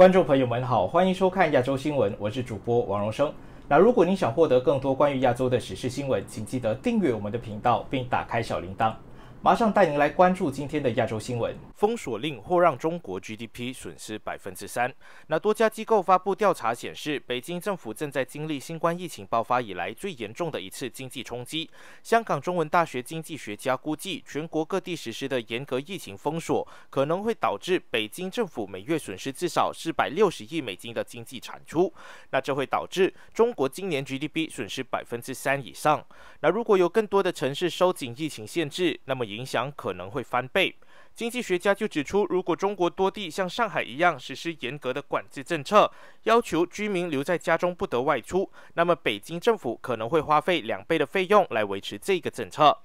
观众朋友们好，欢迎收看亚洲新闻，我是主播王荣生。那如果你想获得更多关于亚洲的时事新闻，请记得订阅我们的频道，并打开小铃铛。马上带您来关注今天的亚洲新闻。封锁令或让中国 GDP 损失百分之三。那多家机构发布调查显示，北京政府正在经历新冠疫情爆发以来最严重的一次经济冲击。香港中文大学经济学家估计，全国各地实施的严格疫情封锁可能会导致北京政府每月损失至少四百六十亿美金的经济产出。那这会导致中国今年 GDP 损失百分之三以上。那如果有更多的城市收紧疫情限制，那么影响可能会翻倍。经济学家就指出，如果中国多地像上海一样实施严格的管制政策，要求居民留在家中不得外出，那么北京政府可能会花费两倍的费用来维持这个政策。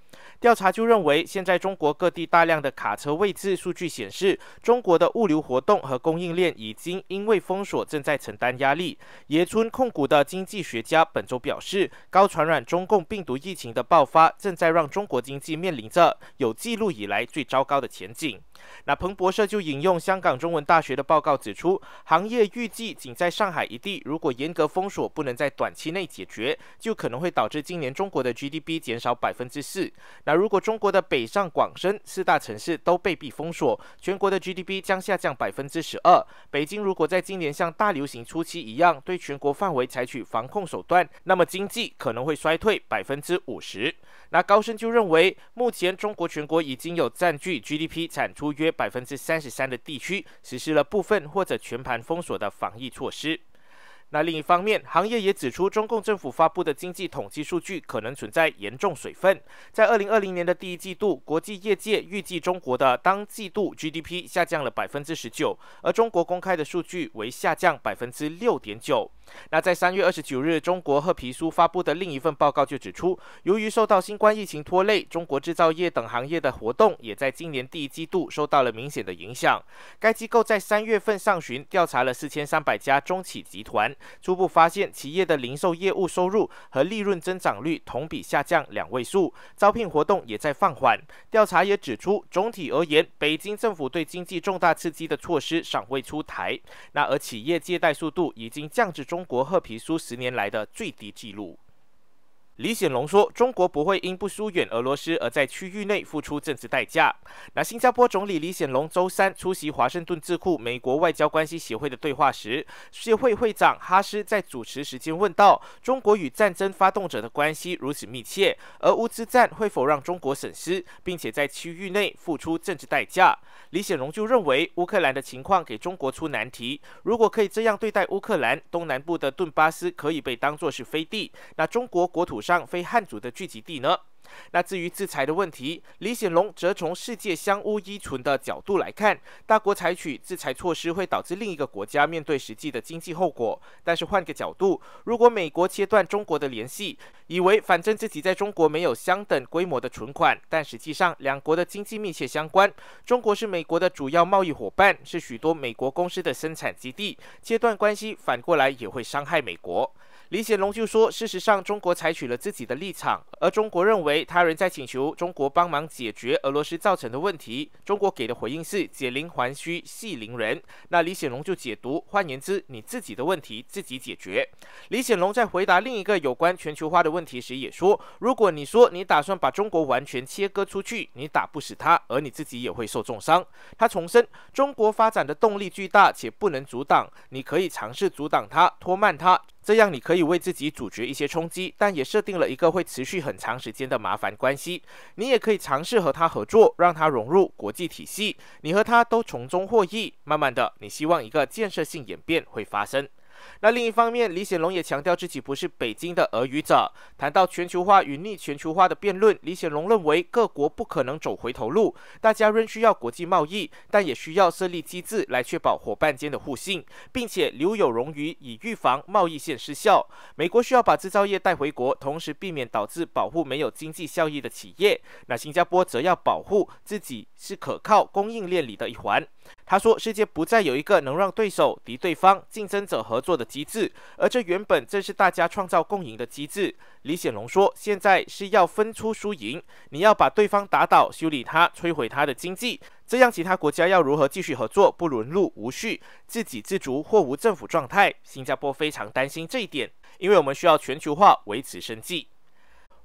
调查就认为，现在中国各地大量的卡车位置数据显示，中国的物流活动和供应链已经因为封锁正在承担压力。野村控股的经济学家本周表示，高传染中共病毒疫情的爆发正在让中国经济面临着有记录以来最糟糕的前景。那彭博社就引用香港中文大学的报告指出，行业预计仅在上海一地，如果严格封锁不能在短期内解决，就可能会导致今年中国的 GDP 减少百分之四。那如果中国的北上广深四大城市都被闭封锁，全国的 GDP 将下降百分之十二。北京如果在今年像大流行初期一样，对全国范围采取防控手段，那么经济可能会衰退百分之五十。那高盛就认为，目前中国全国已经有占据 GDP 产出约百分之三十三的地区，实施了部分或者全盘封锁的防疫措施。那另一方面，行业也指出，中共政府发布的经济统计数据可能存在严重水分。在二零二零年的第一季度，国际业界预计中国的当季度 GDP 下降了百分之十九，而中国公开的数据为下降百分之六点九。那在三月二十九日，中国褐皮书发布的另一份报告就指出，由于受到新冠疫情拖累，中国制造业等行业的活动也在今年第一季度受到了明显的影响。该机构在三月份上旬调查了四千三百家中企集团。初步发现，企业的零售业务收入和利润增长率同比下降两位数，招聘活动也在放缓。调查也指出，总体而言，北京政府对经济重大刺激的措施尚未出台。那而企业借贷速度已经降至中国褐皮书十年来的最低纪录。李显龙说：“中国不会因不疏远俄罗斯而在区域内付出政治代价。”那新加坡总理李显龙周三出席华盛顿智库美国外交关系协会的对话时，协会会长哈斯在主持时间问道：“中国与战争发动者的关系如此密切，而乌兹战会否让中国损失，并且在区域内付出政治代价？”李显龙就认为，乌克兰的情况给中国出难题。如果可以这样对待乌克兰东南部的顿巴斯，可以被当作是飞地，那中国国土。上非汉族的聚集地呢？那至于制裁的问题，李显龙则从世界相互依存的角度来看，大国采取制裁措施会导致另一个国家面对实际的经济后果。但是换个角度，如果美国切断中国的联系，以为反正自己在中国没有相等规模的存款，但实际上两国的经济密切相关。中国是美国的主要贸易伙伴，是许多美国公司的生产基地。切断关系反过来也会伤害美国。李显龙就说：“事实上，中国采取了自己的立场，而中国认为他人在请求中国帮忙解决俄罗斯造成的问题。中国给的回应是‘解铃还须系铃人’。那李显龙就解读，换言之，你自己的问题自己解决。”李显龙在回答另一个有关全球化的问题时也说：“如果你说你打算把中国完全切割出去，你打不死他，而你自己也会受重伤。”他重申，中国发展的动力巨大，且不能阻挡。你可以尝试阻挡他，拖慢他。这样你可以为自己主角一些冲击，但也设定了一个会持续很长时间的麻烦关系。你也可以尝试和他合作，让他融入国际体系，你和他都从中获益。慢慢的，你希望一个建设性演变会发生。那另一方面，李显龙也强调自己不是北京的俄语者。谈到全球化与逆全球化的辩论，李显龙认为各国不可能走回头路，大家仍需要国际贸易，但也需要设立机制来确保伙伴间的互信，并且留有冗余以预防贸易线失效。美国需要把制造业带回国，同时避免导致保护没有经济效益的企业。那新加坡则要保护自己是可靠供应链里的一环。他说：“世界不再有一个能让对手、敌对方、竞争者合作的机制，而这原本正是大家创造共赢的机制。”李显龙说：“现在是要分出输赢，你要把对方打倒、修理他、摧毁他的经济，这样其他国家要如何继续合作？不沦入无序、自给自足或无政府状态。新加坡非常担心这一点，因为我们需要全球化维持生计。”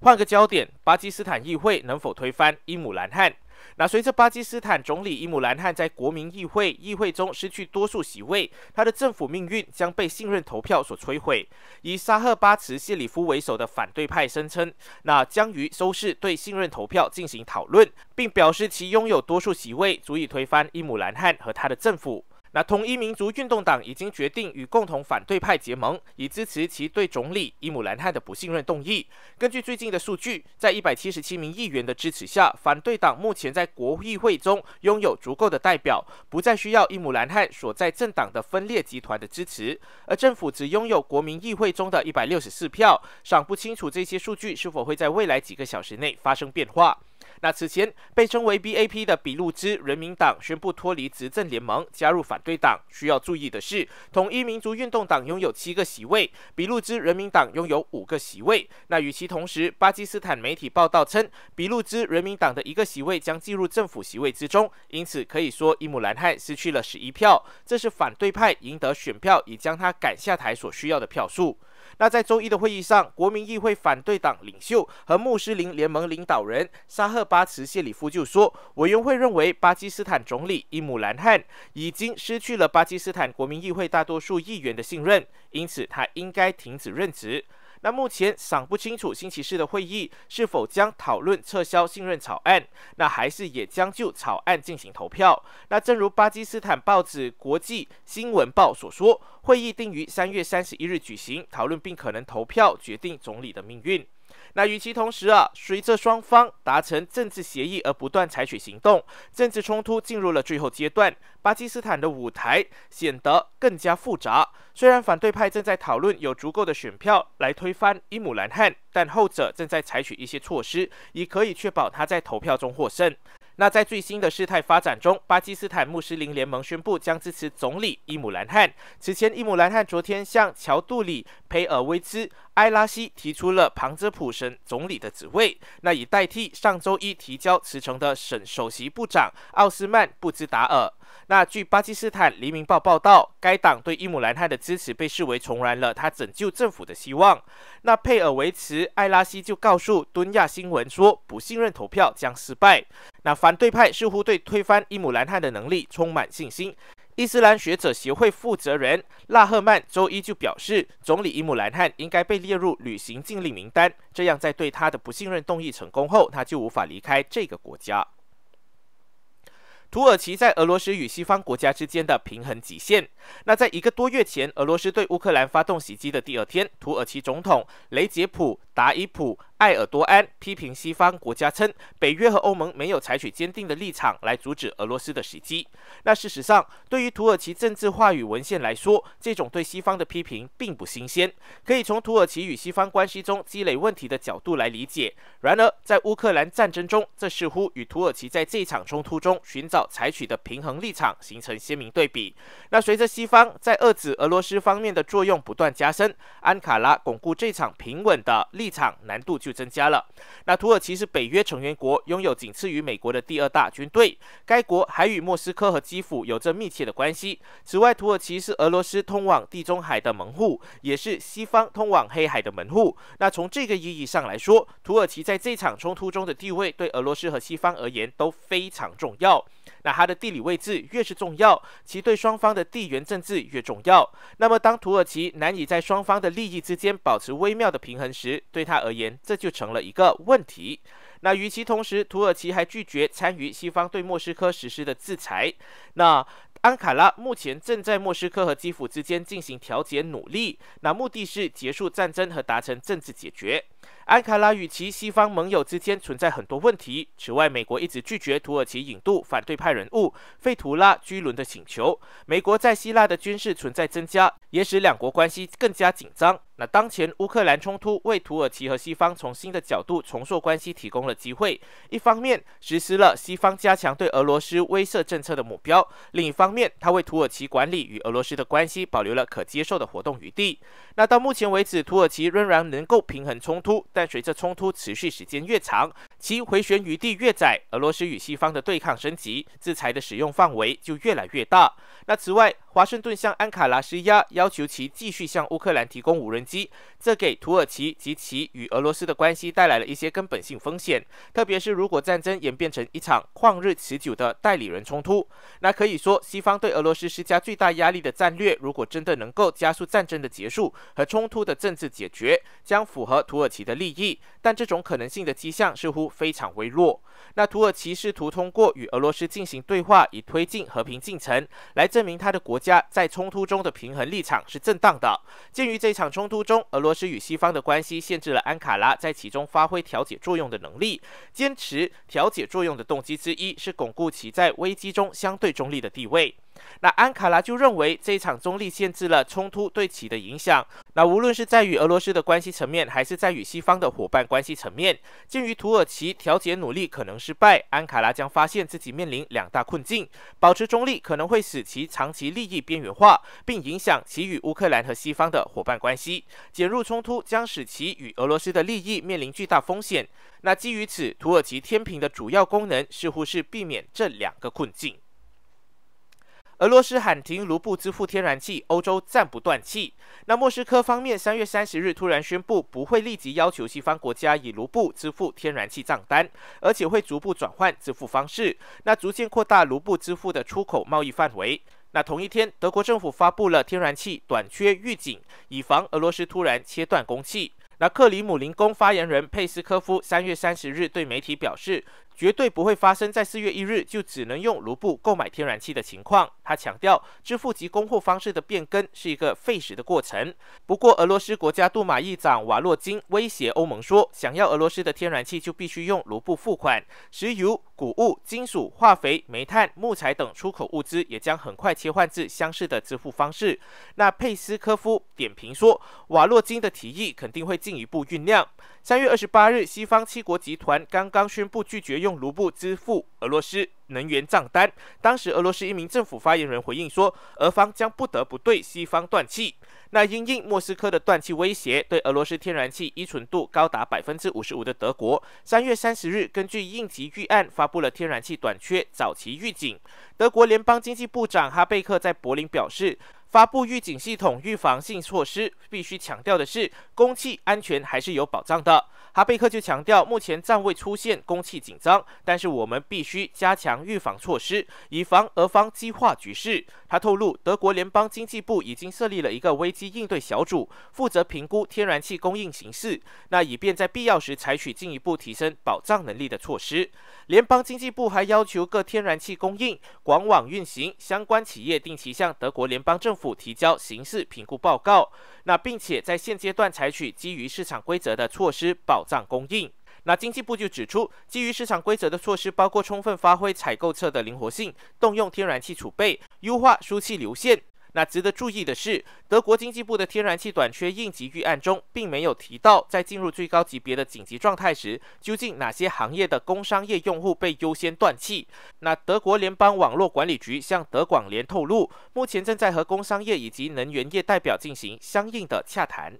换个焦点，巴基斯坦议会能否推翻伊姆兰汗？那随着巴基斯坦总理伊姆兰汗在国民议会议会中失去多数席位，他的政府命运将被信任投票所摧毁。以沙赫巴茨谢里夫为首的反对派声称，那将于周四对信任投票进行讨论，并表示其拥有多数席位，足以推翻伊姆兰汗和他的政府。那统一民族运动党已经决定与共同反对派结盟，以支持其对总理伊姆兰汗的不信任动议。根据最近的数据，在177名议员的支持下，反对党目前在国议会中拥有足够的代表，不再需要伊姆兰汗所在政党的分裂集团的支持。而政府只拥有国民议会中的一百六十四票。尚不清楚这些数据是否会在未来几个小时内发生变化。那此前被称为 BAP 的比路兹人民党宣布脱离执政联盟，加入反对党。需要注意的是，统一民族运动党拥有七个席位，比路兹人民党拥有五个席位。那与其同时，巴基斯坦媒体报道称，比路兹人民党的一个席位将进入政府席位之中。因此可以说，伊姆兰汗失去了十一票，这是反对派赢得选票以将他赶下台所需要的票数。那在周一的会议上，国民议会反对党领袖和穆斯林联盟领导人沙赫巴茨谢里夫就说，委员会认为巴基斯坦总理伊姆兰汗已经失去了巴基斯坦国民议会大多数议员的信任，因此他应该停止任职。那目前尚不清楚星期四的会议是否将讨论撤销信任草案，那还是也将就草案进行投票。那正如巴基斯坦报纸《国际新闻报》所说，会议定于三月三十一日举行，讨论并可能投票决定总理的命运。那与其同时啊，随着双方达成政治协议而不断采取行动，政治冲突进入了最后阶段。巴基斯坦的舞台显得更加复杂。虽然反对派正在讨论有足够的选票来推翻伊姆兰汗，但后者正在采取一些措施，以可以确保他在投票中获胜。那在最新的事态发展中，巴基斯坦穆斯林联盟宣布将支持总理伊姆兰汗。此前，伊姆兰汗昨天向乔杜里、佩尔威兹、埃拉西提出了旁遮普省总理的职位，那以代替上周一提交辞呈的省首席部长奥斯曼·布兹达尔。那据巴基斯坦《黎明报》报道，该党对伊姆兰汗的支持被视为重燃了他拯救政府的希望。那佩尔维茨·艾拉西就告诉《敦亚新闻》说，不信任投票将失败。那反对派似乎对推翻伊姆兰汗的能力充满信心。伊斯兰学者协会负责人拉赫曼周一就表示，总理伊姆兰汗应该被列入旅行禁令名单，这样在对他的不信任动议成功后，他就无法离开这个国家。土耳其在俄罗斯与西方国家之间的平衡极限。那在一个多月前，俄罗斯对乌克兰发动袭击的第二天，土耳其总统雷杰普。达伊普·埃尔多安批评西方国家称，北约和欧盟没有采取坚定的立场来阻止俄罗斯的袭击。那事实上，对于土耳其政治话语文献来说，这种对西方的批评并不新鲜，可以从土耳其与西方关系中积累问题的角度来理解。然而，在乌克兰战争中，这似乎与土耳其在这场冲突中寻找采取的平衡立场形成鲜明对比。那随着西方在遏制俄罗斯方面的作用不断加深，安卡拉巩固这场平稳的立。场难度就增加了。那土耳其是北约成员国，拥有仅次于美国的第二大军队。该国还与莫斯科和基辅有着密切的关系。此外，土耳其是俄罗斯通往地中海的门户，也是西方通往黑海的门户。那从这个意义上来说，土耳其在这场冲突中的地位对俄罗斯和西方而言都非常重要。那它的地理位置越是重要，其对双方的地缘政治越重要。那么，当土耳其难以在双方的利益之间保持微妙的平衡时，对他而言这就成了一个问题。那与其同时，土耳其还拒绝参与西方对莫斯科实施的制裁。那安卡拉目前正在莫斯科和基辅之间进行调解努力，那目的是结束战争和达成政治解决。安卡拉与其西方盟友之间存在很多问题。此外，美国一直拒绝土耳其引渡反对派人物费图拉·居伦的请求。美国在希腊的军事存在增加，也使两国关系更加紧张。那当前乌克兰冲突为土耳其和西方从新的角度重塑关系提供了机会。一方面，实施了西方加强对俄罗斯威慑政策的目标；另一方面，它为土耳其管理与俄罗斯的关系保留了可接受的活动余地。那到目前为止，土耳其仍然能够平衡冲突，但随着冲突持续时间越长，其回旋余地越窄。俄罗斯与西方的对抗升级，制裁的使用范围就越来越大。那此外，华盛顿向安卡拉施压，要求其继续向乌克兰提供无人机，这给土耳其及其与俄罗斯的关系带来了一些根本性风险。特别是如果战争演变成一场旷日持久的代理人冲突，那可以说，西方对俄罗斯施加最大压力的战略，如果真的能够加速战争的结束和冲突的政治解决，将符合土耳其的利益。但这种可能性的迹象似乎非常微弱。那土耳其试图通过与俄罗斯进行对话，以推进和平进程，来证明他的国。家在冲突中的平衡立场是正当的。鉴于这场冲突中，俄罗斯与西方的关系限制了安卡拉在其中发挥调解作用的能力，坚持调解作用的动机之一是巩固其在危机中相对中立的地位。那安卡拉就认为这一场中立限制了冲突对其的影响。那无论是在与俄罗斯的关系层面，还是在与西方的伙伴关系层面，鉴于土耳其调解努力可能失败，安卡拉将发现自己面临两大困境：保持中立可能会使其长期利益边缘化，并影响其与乌克兰和西方的伙伴关系；卷入冲突将使其与俄罗斯的利益面临巨大风险。那基于此，土耳其天平的主要功能似乎是避免这两个困境。俄罗斯喊停卢布支付天然气，欧洲暂不断气。那莫斯科方面三月三十日突然宣布，不会立即要求西方国家以卢布支付天然气账单，而且会逐步转换支付方式。那逐渐扩大卢布支付的出口贸易范围。那同一天，德国政府发布了天然气短缺预警，以防俄罗斯突然切断供气。那克里姆林宫发言人佩斯科夫三月三十日对媒体表示。绝对不会发生在四月一日就只能用卢布购买天然气的情况。他强调，支付及供货方式的变更是一个费时的过程。不过，俄罗斯国家杜马议长瓦洛金威胁欧盟说，想要俄罗斯的天然气就必须用卢布付款。石油谷物、金属、化肥、煤炭、木材等出口物资也将很快切换至相似的支付方式。那佩斯科夫点评说：“瓦洛金的提议肯定会进一步酝酿。”三月二十八日，西方七国集团刚刚宣布拒绝用卢布支付。俄罗斯能源账单。当时，俄罗斯一名政府发言人回应说，俄方将不得不对西方断气。那因应莫斯科的断气威胁，对俄罗斯天然气依存度高达百分之五十五的德国，三月三十日根据应急预案发布了天然气短缺早期预警。德国联邦经济部长哈贝克在柏林表示。发布预警系统、预防性措施。必须强调的是，供气安全还是有保障的。哈贝克就强调，目前暂未出现供气紧张，但是我们必须加强预防措施，以防俄方激化局势。他透露，德国联邦经济部已经设立了一个危机应对小组，负责评估天然气供应形势，那以便在必要时采取进一步提升保障能力的措施。联邦经济部还要求各天然气供应、管网运行相关企业定期向德国联邦政府提交形势评估报告，那并且在现阶段采取基于市场规则的措施保障供应。那经济部就指出，基于市场规则的措施包括充分发挥采购侧的灵活性，动用天然气储备，优化输气流线。那值得注意的是，德国经济部的天然气短缺应急预案中，并没有提到在进入最高级别的紧急状态时，究竟哪些行业的工商业用户被优先断气。那德国联邦网络管理局向德广联透露，目前正在和工商业以及能源业代表进行相应的洽谈。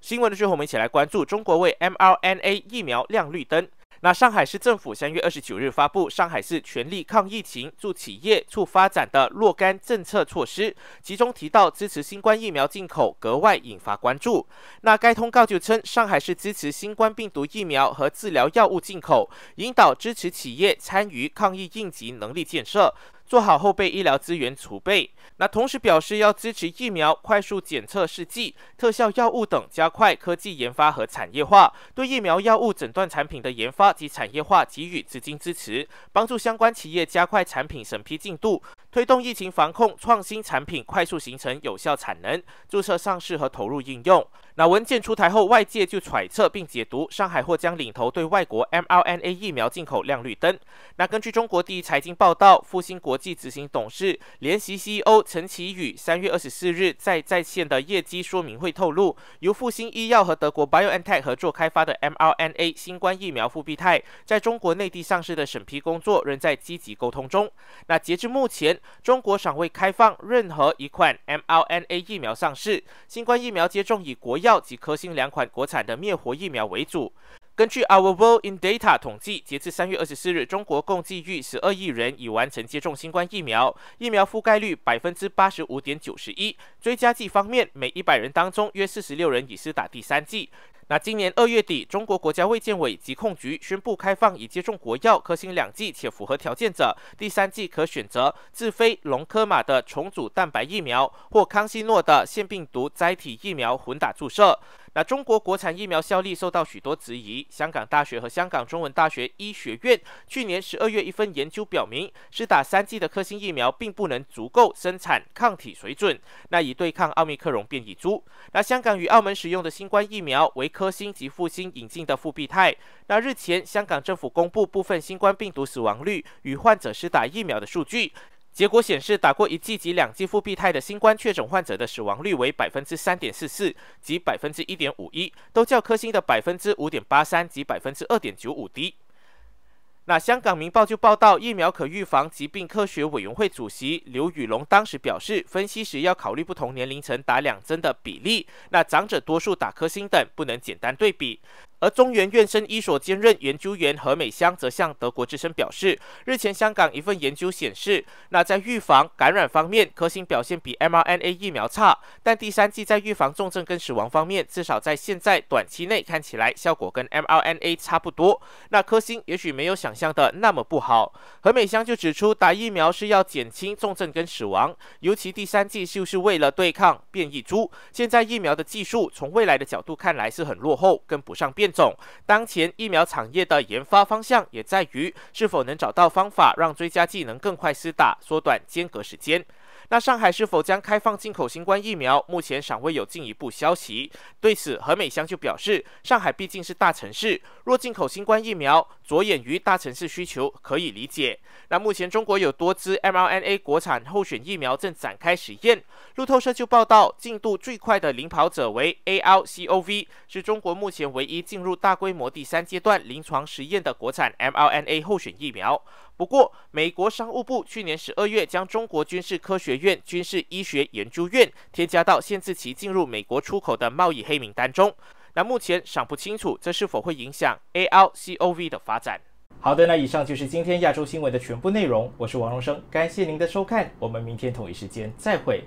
新闻的最后，我们一起来关注中国为 mRNA 疫苗亮绿灯。那上海市政府三月二十九日发布《上海市全力抗疫情助企业促发展的若干政策措施》，其中提到支持新冠疫苗进口，格外引发关注。那该通告就称，上海市支持新冠病毒疫苗和治疗药物进口，引导支持企业参与抗疫应急能力建设。做好后备医疗资源储备，那同时表示要支持疫苗、快速检测试剂、特效药物等加快科技研发和产业化，对疫苗、药物、诊断产品的研发及产业化给予资金支持，帮助相关企业加快产品审批进度，推动疫情防控创新产品快速形成有效产能、注册上市和投入应用。那文件出台后，外界就揣测并解读，上海或将领头对外国 mRNA 疫苗进口亮绿灯。那根据中国第一财经报道，复星国际执行董事、联席 CEO 陈启宇三月二十四日在在线的业绩说明会透露，由复星医药和德国 BioNTech 合作开发的 mRNA 新冠疫苗复必泰，在中国内地上市的审批工作仍在积极沟通中。那截至目前，中国尚未开放任何一款 mRNA 疫苗上市，新冠疫苗接种以国药。药及科兴两款国产的灭活疫苗为主。根据 Our World in Data 统计，截至三月二十四日，中国共计逾十二亿人已完成接种新冠疫苗，疫苗覆盖率百分之八十五点九十一。追加剂方面，每一百人当中约四十六人已是打第三剂。那今年二月底，中国国家卫健委疾控局宣布，开放已接种国药、科兴两剂且符合条件者，第三剂可选择自非龙科马的重组蛋白疫苗或康希诺的腺病毒载体疫苗混打注射。那中国国产疫苗效力受到许多质疑。香港大学和香港中文大学医学院去年十二月一份研究，表明是打三剂的科兴疫苗，并不能足够生产抗体水准，那以对抗奥密克戎变异株。那香港与澳门使用的新冠疫苗为科兴及复星引进的复必泰。那日前，香港政府公布部分新冠病毒死亡率与患者施打疫苗的数据。结果显示，打过一剂及两剂复必泰的新冠确诊患者的死亡率为百分之三点四四及百分之一点五一，都较科兴的百分之五点八三及百分之二点九五低。那香港明报就报道，疫苗可预防疾病科学委员会主席刘宇龙当时表示，分析时要考虑不同年龄层打两针的比例，那长者多数打科兴等，不能简单对比。而中原院生医所兼任研究员何美香则向德国之声表示，日前香港一份研究显示，那在预防感染方面，科兴表现比 mRNA 疫苗差，但第三季在预防重症跟死亡方面，至少在现在短期内看起来效果跟 mRNA 差不多。那科兴也许没有想象的那么不好。何美香就指出，打疫苗是要减轻重症跟死亡，尤其第三季就是为了对抗变异株。现在疫苗的技术从未来的角度看来是很落后，跟不上变。种当前疫苗产业的研发方向也在于是否能找到方法让追加剂能更快施打，缩短间隔时间。那上海是否将开放进口新冠疫苗？目前尚未有进一步消息。对此，何美香就表示，上海毕竟是大城市，若进口新冠疫苗，着眼于大城市需求，可以理解。那目前中国有多支 mRNA 国产候选疫苗正展开实验。路透社就报道，进度最快的领跑者为 A-L-C-O-V，是中国目前唯一进入大规模第三阶段临床实验的国产 mRNA 候选疫苗。不过，美国商务部去年十二月将中国军事科学院军事医学研究院添加到限制其进入美国出口的贸易黑名单中。那目前尚不清楚这是否会影响 A L C O V 的发展。好的，那以上就是今天亚洲新闻的全部内容。我是王荣生，感谢您的收看，我们明天同一时间再会。